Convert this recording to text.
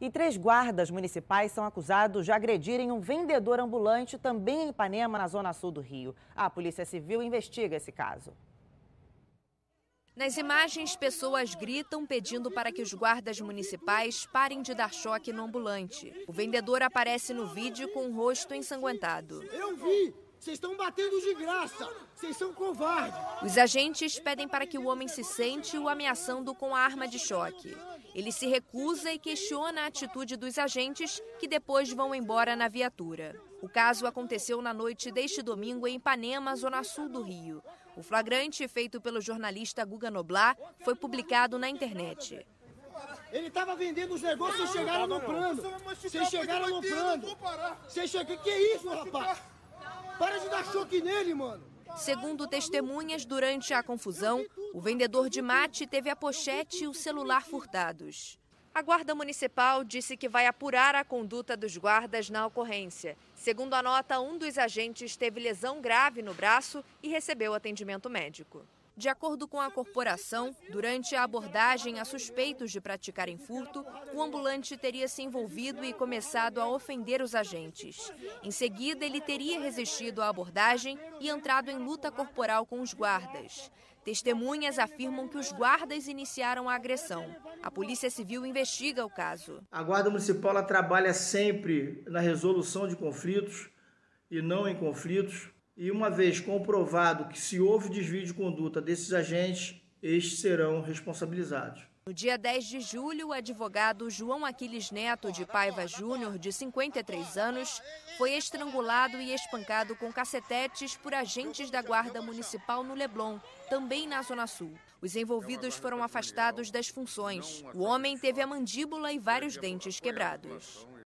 E três guardas municipais são acusados de agredirem um vendedor ambulante também em Ipanema, na zona sul do Rio. A Polícia Civil investiga esse caso. Nas imagens, pessoas gritam pedindo para que os guardas municipais parem de dar choque no ambulante. O vendedor aparece no vídeo com o rosto ensanguentado. Eu vi! Vocês estão batendo de graça. Vocês são covardes. Os agentes pedem para que o homem se sente o ameaçando com a arma de choque. Ele se recusa e questiona a atitude dos agentes, que depois vão embora na viatura. O caso aconteceu na noite deste domingo em Ipanema, zona sul do Rio. O flagrante, feito pelo jornalista Guga Noblar, foi publicado na internet. Ele estava vendendo os negócios, e chegaram no plano. Vocês chegaram no plano. O Que é isso, rapaz? Para de dar choque nele, mano. Segundo testemunhas, durante a confusão, o vendedor de mate teve a pochete e o celular furtados. A Guarda Municipal disse que vai apurar a conduta dos guardas na ocorrência. Segundo a nota, um dos agentes teve lesão grave no braço e recebeu atendimento médico. De acordo com a corporação, durante a abordagem a suspeitos de praticarem furto, o ambulante teria se envolvido e começado a ofender os agentes. Em seguida, ele teria resistido à abordagem e entrado em luta corporal com os guardas. Testemunhas afirmam que os guardas iniciaram a agressão. A Polícia Civil investiga o caso. A Guarda Municipal trabalha sempre na resolução de conflitos e não em conflitos e uma vez comprovado que se houve desvio de conduta desses agentes, estes serão responsabilizados. No dia 10 de julho, o advogado João Aquiles Neto de Paiva Júnior, de 53 anos, foi estrangulado e espancado com cacetetes por agentes da Guarda Municipal no Leblon, também na Zona Sul. Os envolvidos foram afastados das funções. O homem teve a mandíbula e vários dentes quebrados.